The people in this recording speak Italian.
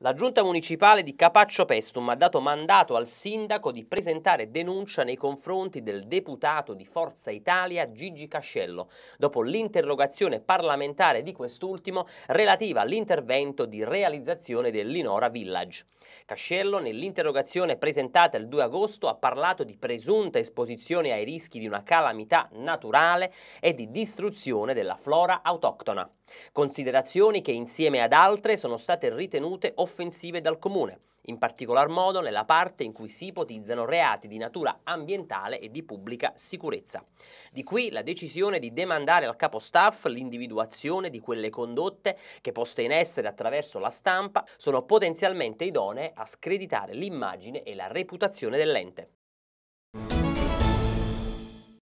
La giunta municipale di Capaccio Pestum ha dato mandato al sindaco di presentare denuncia nei confronti del deputato di Forza Italia Gigi Cascello, dopo l'interrogazione parlamentare di quest'ultimo relativa all'intervento di realizzazione dell'Inora Village. Cascello, nell'interrogazione presentata il 2 agosto, ha parlato di presunta esposizione ai rischi di una calamità naturale e di distruzione della flora autoctona. Considerazioni che insieme ad altre sono state ritenute offensive offensive dal comune, in particolar modo nella parte in cui si ipotizzano reati di natura ambientale e di pubblica sicurezza. Di qui la decisione di demandare al capo staff l'individuazione di quelle condotte che poste in essere attraverso la stampa sono potenzialmente idonee a screditare l'immagine e la reputazione dell'ente.